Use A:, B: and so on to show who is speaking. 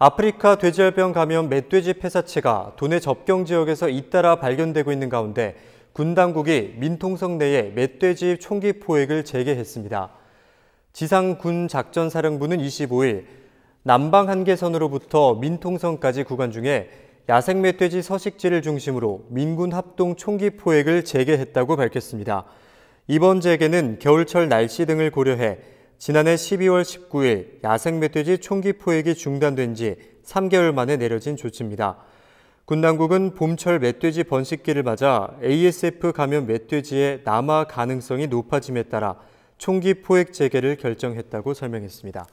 A: 아프리카 돼지열병 감염 멧돼지 폐사체가 도내 접경 지역에서 잇따라 발견되고 있는 가운데 군 당국이 민통성 내에 멧돼지 총기 포획을 재개했습니다. 지상군작전사령부는 25일 남방 한계선으로부터 민통성까지 구간 중에 야생 멧돼지 서식지를 중심으로 민군 합동 총기 포획을 재개했다고 밝혔습니다. 이번 재개는 겨울철 날씨 등을 고려해 지난해 12월 19일 야생 멧돼지 총기 포획이 중단된 지 3개월 만에 내려진 조치입니다. 군 당국은 봄철 멧돼지 번식기를 맞아 ASF 감염 멧돼지의 남아 가능성이 높아짐에 따라 총기 포획 재개를 결정했다고 설명했습니다.